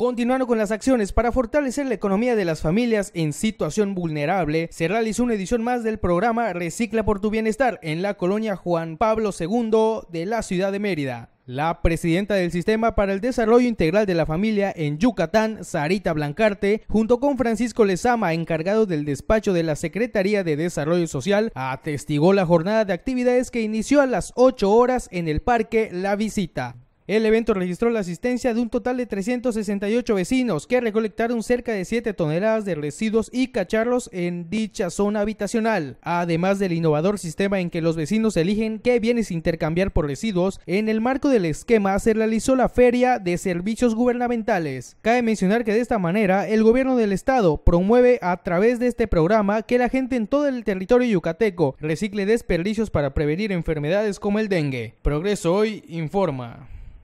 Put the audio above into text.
Continuando con las acciones para fortalecer la economía de las familias en situación vulnerable, se realizó una edición más del programa Recicla por tu Bienestar en la colonia Juan Pablo II de la ciudad de Mérida. La presidenta del Sistema para el Desarrollo Integral de la Familia en Yucatán, Sarita Blancarte, junto con Francisco Lezama, encargado del despacho de la Secretaría de Desarrollo Social, atestigó la jornada de actividades que inició a las 8 horas en el Parque La Visita. El evento registró la asistencia de un total de 368 vecinos que recolectaron cerca de 7 toneladas de residuos y cacharlos en dicha zona habitacional, además del innovador sistema en que los vecinos eligen qué bienes intercambiar por residuos. En el marco del esquema se realizó la feria de servicios gubernamentales. Cabe mencionar que de esta manera el gobierno del estado promueve a través de este programa que la gente en todo el territorio yucateco recicle desperdicios para prevenir enfermedades como el dengue. Progreso Hoy informa.